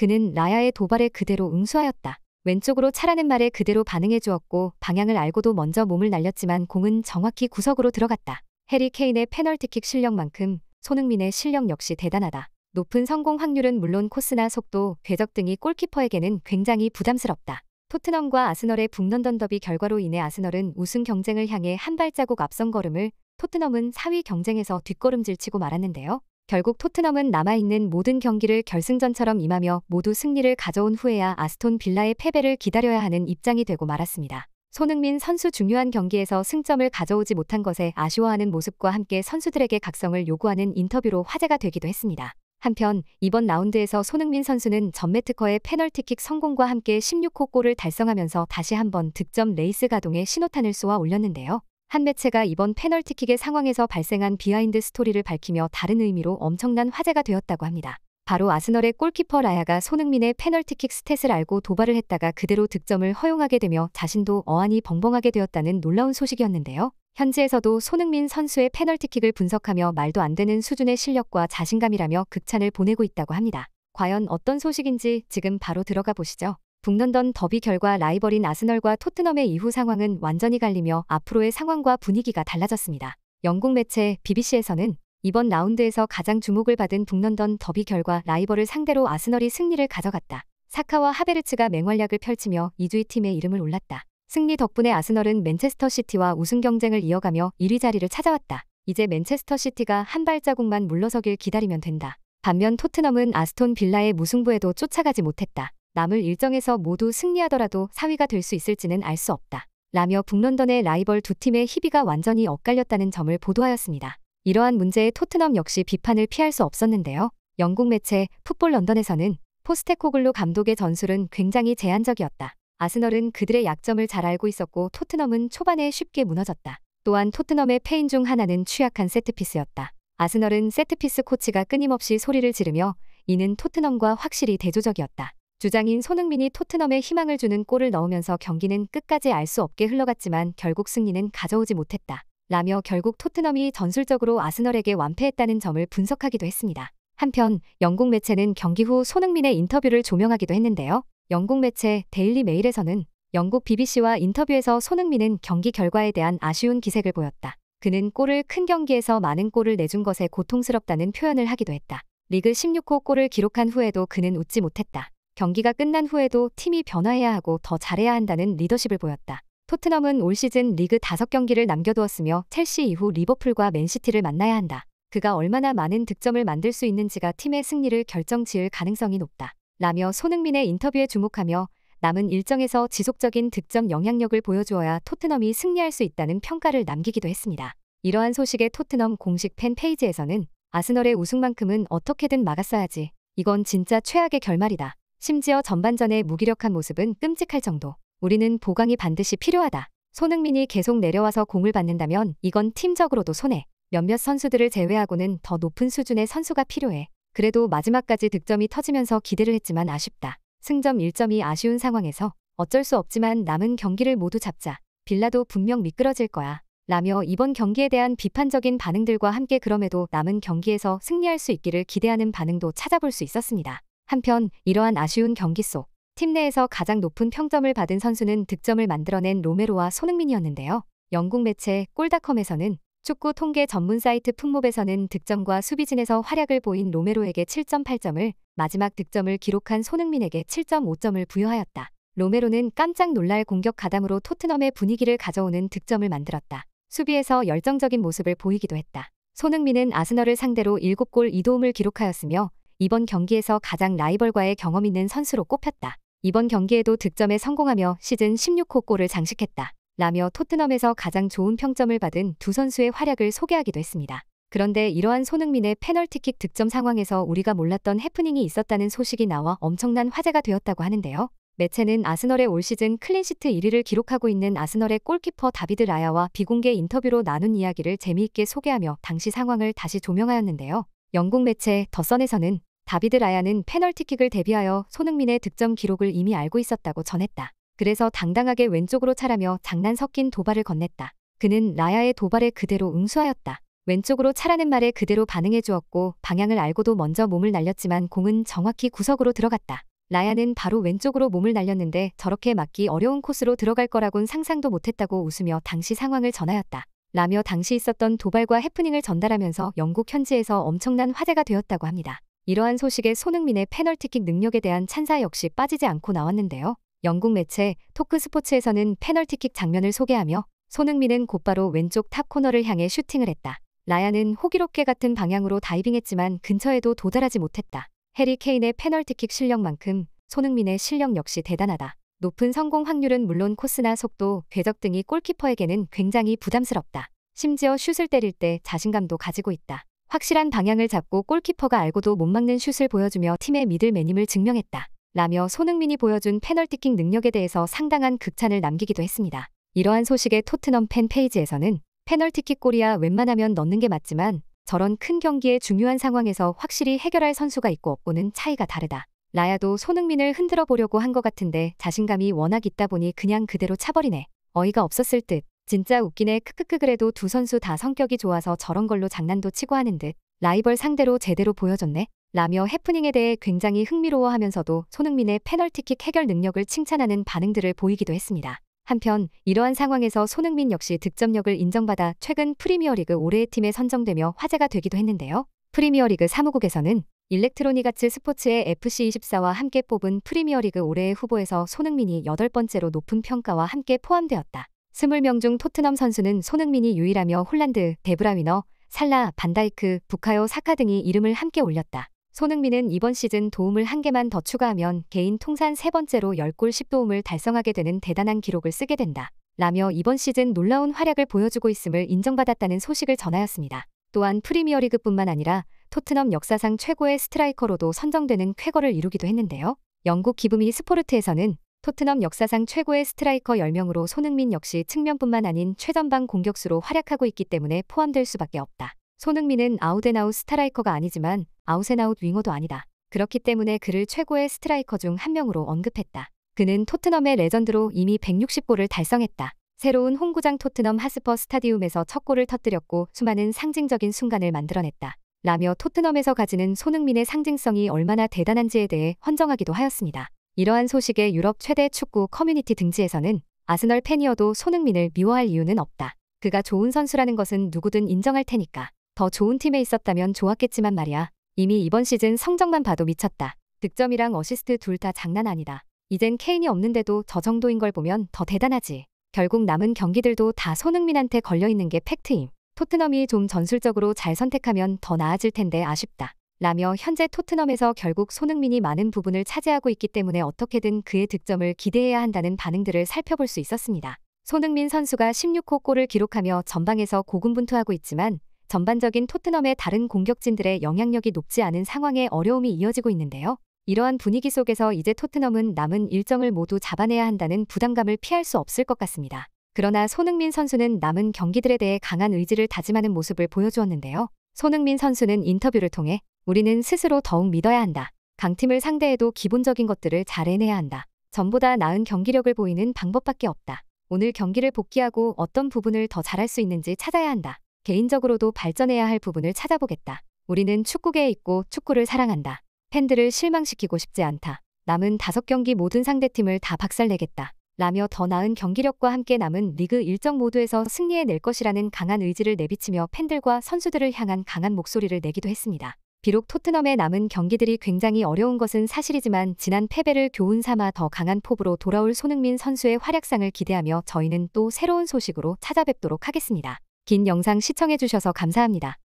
그는 라야의 도발에 그대로 응수하였다. 왼쪽으로 차라는 말에 그대로 반응해 주었고 방향을 알고도 먼저 몸을 날렸지만 공은 정확히 구석으로 들어갔다. 해리 케인의 페널티킥 실력만큼 손흥민의 실력 역시 대단하다. 높은 성공 확률은 물론 코스나 속도, 궤적 등이 골키퍼에게는 굉장히 부담스럽다. 토트넘과 아스널의 북런던 더비 결과로 인해 아스널은 우승 경쟁을 향해 한 발자국 앞선 걸음을 토트넘은 4위 경쟁에서 뒷걸음질치고 말았는데요. 결국 토트넘은 남아있는 모든 경기를 결승전처럼 임하며 모두 승리를 가져온 후에야 아스톤 빌라의 패배를 기다려야 하는 입장이 되고 말았습니다. 손흥민 선수 중요한 경기에서 승점을 가져오지 못한 것에 아쉬워하는 모습과 함께 선수들에게 각성을 요구하는 인터뷰로 화제가 되기도 했습니다. 한편 이번 라운드에서 손흥민 선수는 전매 특허의 페널티킥 성공과 함께 16호 골을 달성하면서 다시 한번 득점 레이스 가동에 신호탄을 쏘아 올렸는데요. 한 매체가 이번 페널티킥의 상황에서 발생한 비하인드 스토리를 밝히며 다른 의미로 엄청난 화제가 되었다고 합니다. 바로 아스널의 골키퍼 라야가 손흥민의 페널티킥 스탯을 알고 도발을 했다가 그대로 득점을 허용하게 되며 자신도 어안이 벙벙하게 되었다는 놀라운 소식이었는데요. 현지에서도 손흥민 선수의 페널티킥을 분석하며 말도 안 되는 수준의 실력과 자신감이라며 극찬을 보내고 있다고 합니다. 과연 어떤 소식인지 지금 바로 들어가 보시죠. 북런던 더비 결과 라이벌인 아스널과 토트넘의 이후 상황은 완전히 갈리며 앞으로의 상황과 분위기가 달라졌습니다. 영국 매체 BBC에서는 이번 라운드에서 가장 주목을 받은 북런던 더비 결과 라이벌을 상대로 아스널이 승리를 가져갔다. 사카와 하베르츠가 맹활약을 펼치며 2주위 팀의 이름을 올랐다. 승리 덕분에 아스널은 맨체스터 시티와 우승 경쟁을 이어가며 1위 자리를 찾아왔다. 이제 맨체스터 시티가 한 발자국만 물러서길 기다리면 된다. 반면 토트넘은 아스톤 빌라의 무승부에도 쫓아가지 못했다. 남을 일정에서 모두 승리하더라도 4위가 될 수 있을지는 알 수 없다. 라며 북런던의 라이벌 두 팀의 희비가 완전히 엇갈렸다는 점을 보도하였습니다. 이러한 문제에 토트넘 역시 비판을 피할 수 없었는데요. 영국 매체 풋볼 런던에서는 포스테코글로 감독의 전술은 굉장히 제한적이었다. 아스널은 그들의 약점을 잘 알고 있었고 토트넘은 초반에 쉽게 무너졌다. 또한 토트넘의 패인 중 하나는 취약한 세트피스였다. 아스널은 세트피스 코치가 끊임없이 소리를 지르며 이는 토트넘과 확실히 대조적이었다. 주장인 손흥민이 토트넘에 희망을 주는 골을 넣으면서 경기는 끝까지 알 수 없게 흘러갔지만 결국 승리는 가져오지 못했다. 라며 결국 토트넘이 전술적으로 아스널에게 완패했다는 점을 분석하기도 했습니다. 한편 영국 매체는 경기 후 손흥민의 인터뷰를 조명하기도 했는데요. 영국 매체 데일리 메일에서는 영국 BBC와 인터뷰에서 손흥민은 경기 결과에 대한 아쉬운 기색을 보였다. 그는 골을 큰 경기에서 많은 골을 내준 것에 고통스럽다는 표현을 하기도 했다. 리그 16호 골을 기록한 후에도 그는 웃지 못했다. 경기가 끝난 후에도 팀이 변화해야 하고 더 잘해야 한다는 리더십을 보였다. 토트넘은 올 시즌 리그 5경기를 남겨두었으며 첼시 이후 리버풀과 맨시티를 만나야 한다. 그가 얼마나 많은 득점을 만들 수 있는지가 팀의 승리를 결정지을 가능성이 높다. 라며 손흥민의 인터뷰에 주목하며 남은 일정에서 지속적인 득점 영향력을 보여주어야 토트넘이 승리할 수 있다는 평가를 남기기도 했습니다. 이러한 소식에 토트넘 공식 팬 페이지에서는 아스널의 우승만큼은 어떻게든 막았어야지. 이건 진짜 최악의 결말이다. 심지어 전반전의 무기력한 모습은 끔찍할 정도. 우리는 보강이 반드시 필요하다. 손흥민이 계속 내려와서 공을 받는다면 이건 팀적으로도 손해. 몇몇 선수들을 제외하고는 더 높은 수준의 선수가 필요해. 그래도 마지막까지 득점이 터지면서 기대를 했지만 아쉽다. 승점 1점이 아쉬운 상황에서 어쩔 수 없지만 남은 경기를 모두 잡자. 빌라도 분명 미끄러질 거야. 라며 이번 경기에 대한 비판적인 반응들과 함께 그럼에도 남은 경기에서 승리할 수 있기를 기대하는 반응도 찾아볼 수 있었습니다. 한편 이러한 아쉬운 경기 속 팀 내에서 가장 높은 평점을 받은 선수는 득점을 만들어낸 로메로와 손흥민이었는데요. 영국 매체 골닷컴에서는 축구 통계 전문 사이트 품목에서는 득점과 수비진에서 활약을 보인 로메로에게 7.8점을, 마지막 득점을 기록한 손흥민에게 7.5점을 부여하였다. 로메로는 깜짝 놀랄 공격 가담으로 토트넘의 분위기를 가져오는 득점을 만들었다. 수비에서 열정적인 모습을 보이기도 했다. 손흥민은 아스널을 상대로 7골 2도움을 기록하였으며 이번 경기에서 가장 라이벌과의 경험 있는 선수로 꼽혔다. 이번 경기에도 득점에 성공하며 시즌 16호 골을 장식했다. 라며 토트넘에서 가장 좋은 평점을 받은 두 선수의 활약을 소개하기도 했습니다. 그런데 이러한 손흥민의 페널티킥 득점 상황에서 우리가 몰랐던 해프닝이 있었다는 소식이 나와 엄청난 화제가 되었다고 하는데요. 매체는 아스널의 올 시즌 클린시트 1위를 기록하고 있는 아스널의 골키퍼 다비드 라야와 비공개 인터뷰로 나눈 이야기를 재미있게 소개하며 당시 상황을 다시 조명하였는데요. 영국 매체 더선에서는 다비드 라야는 페널티킥을 대비하여 손흥민의 득점 기록을 이미 알고 있었다고 전했다. 그래서 당당하게 왼쪽으로 차라며 장난 섞인 도발을 건넸다. 그는 라야의 도발에 그대로 응수하였다. 왼쪽으로 차라는 말에 그대로 반응해 주었고 방향을 알고도 먼저 몸을 날렸지만 공은 정확히 구석으로 들어갔다. 라야는 바로 왼쪽으로 몸을 날렸는데 저렇게 맞기 어려운 코스로 들어갈 거라곤 상상도 못했다고 웃으며 당시 상황을 전하였다. 라며 당시 있었던 도발과 해프닝을 전달하면서 영국 현지에서 엄청난 화제가 되었다고 합니다. 이러한 소식에 손흥민의 페널티킥 능력에 대한 찬사 역시 빠지지 않고 나왔는데요. 영국 매체 토크 스포츠에서는 페널티킥 장면을 소개하며 손흥민은 곧바로 왼쪽 탑 코너를 향해 슈팅을 했다. 라야는 호기롭게 같은 방향으로 다이빙했지만 근처에도 도달하지 못했다. 해리 케인의 페널티킥 실력만큼 손흥민의 실력 역시 대단하다. 높은 성공 확률은 물론 코스나 속도, 궤적 등이 골키퍼에게는 굉장히 부담스럽다. 심지어 슛을 때릴 때 자신감도 가지고 있다. 확실한 방향을 잡고 골키퍼가 알고도 못 막는 슛을 보여주며 팀의 미들맨임을 증명했다. 라며 손흥민이 보여준 페널티킥 능력에 대해서 상당한 극찬을 남기기도 했습니다. 이러한 소식에 토트넘 팬 페이지에서는 페널티킥 골이야 웬만하면 넣는 게 맞지만 저런 큰 경기의 중요한 상황에서 확실히 해결할 선수가 있고 없고는 차이가 다르다. 라야도 손흥민을 흔들어 보려고 한 것 같은데 자신감이 워낙 있다 보니 그냥 그대로 차버리네. 어이가 없었을 듯 진짜 웃기네 크크크 그래도 두 선수 다 성격이 좋아서 저런 걸로 장난도 치고 하는 듯 라이벌 상대로 제대로 보여줬네 라며 해프닝에 대해 굉장히 흥미로워하면서도 손흥민의 페널티킥 해결 능력을 칭찬하는 반응들을 보이기도 했습니다. 한편 이러한 상황에서 손흥민 역시 득점력을 인정받아 최근 프리미어리그 올해의 팀에 선정되며 화제가 되기도 했는데요. 프리미어리그 사무국에서는 일렉트로니가츠 스포츠의 FC24와 함께 뽑은 프리미어리그 올해의 후보에서 손흥민이 8번째로 높은 평가와 함께 포함되었다. 20명 중 토트넘 선수는 손흥민이 유일하며 홀란드, 데브라위너, 살라, 반다이크, 부카요, 사카 등이 이름을 함께 올렸다. 손흥민은 이번 시즌 도움을 한 개만 더 추가하면 개인 통산 세 번째로 10골 10도움을 달성하게 되는 대단한 기록을 쓰게 된다. 라며 이번 시즌 놀라운 활약을 보여주고 있음을 인정받았다는 소식을 전하였습니다. 또한 프리미어리그뿐만 아니라 토트넘 역사상 최고의 스트라이커로도 선정되는 쾌거를 이루기도 했는데요. 영국 기브미 스포르트에서는 토트넘 역사상 최고의 스트라이커 10명으로 손흥민 역시 측면뿐만 아닌 최전방 공격수로 활약하고 있기 때문에 포함될 수밖에 없다. 손흥민은 아웃앤아웃 스트라이커가 아니지만 아웃앤아웃 윙어도 아니다. 그렇기 때문에 그를 최고의 스트라이커 중 한 명으로 언급했다. 그는 토트넘의 레전드로 이미 160골을 달성했다. 새로운 홍구장 토트넘 하스퍼 스타디움에서 첫 골을 터뜨렸고 수많은 상징적인 순간을 만들어냈다. 라며 토트넘에서 가지는 손흥민의 상징성이 얼마나 대단한지에 대해 헌정하기도 하였습니다. 이러한 소식에 유럽 최대 축구 커뮤니티 등지에서는 아스널 팬이어도 손흥민을 미워할 이유는 없다. 그가 좋은 선수라는 것은 누구든 인정할 테니까. 더 좋은 팀에 있었다면 좋았겠지만 말이야. 이미 이번 시즌 성적만 봐도 미쳤다. 득점이랑 어시스트 둘 다 장난 아니다. 이젠 케인이 없는데도 저 정도인 걸 보면 더 대단하지. 결국 남은 경기들도 다 손흥민한테 걸려있는 게 팩트임. 토트넘이 좀 전술적으로 잘 선택하면 더 나아질 텐데 아쉽다. 라며 현재 토트넘에서 결국 손흥민이 많은 부분을 차지하고 있기 때문에 어떻게든 그의 득점을 기대해야 한다는 반응들을 살펴볼 수 있었습니다. 손흥민 선수가 16호 골을 기록하며 전방에서 고군분투하고 있지만 전반적인 토트넘의 다른 공격진들의 영향력이 높지 않은 상황에 어려움이 이어지고 있는데요. 이러한 분위기 속에서 이제 토트넘은 남은 일정을 모두 잡아내야 한다는 부담감을 피할 수 없을 것 같습니다. 그러나 손흥민 선수는 남은 경기들에 대해 강한 의지를 다짐하는 모습을 보여주었는데요. 손흥민 선수는 인터뷰를 통해 우리는 스스로 더욱 믿어야 한다. 강팀을 상대해도 기본적인 것들을 잘 해내야 한다. 전보다 나은 경기력을 보이는 방법밖에 없다. 오늘 경기를 복귀하고 어떤 부분을 더 잘할 수 있는지 찾아야 한다. 개인적으로도 발전해야 할 부분을 찾아보겠다. 우리는 축구계에 있고 축구를 사랑한다. 팬들을 실망시키고 싶지 않다. 남은 다섯 경기 모든 상대팀을 다 박살내겠다. 라며 더 나은 경기력과 함께 남은 리그 일정 모두에서 승리해낼 것이라는 강한 의지를 내비치며 팬들과 선수들을 향한 강한 목소리를 내기도 했습니다. 비록 토트넘에 남은 경기들이 굉장히 어려운 것은 사실이지만 지난 패배를 교훈 삼아 더 강한 포부로 돌아올 손흥민 선수의 활약상을 기대하며 저희는 또 새로운 소식으로 찾아뵙도록 하겠습니다. 긴 영상 시청해주셔서 감사합니다.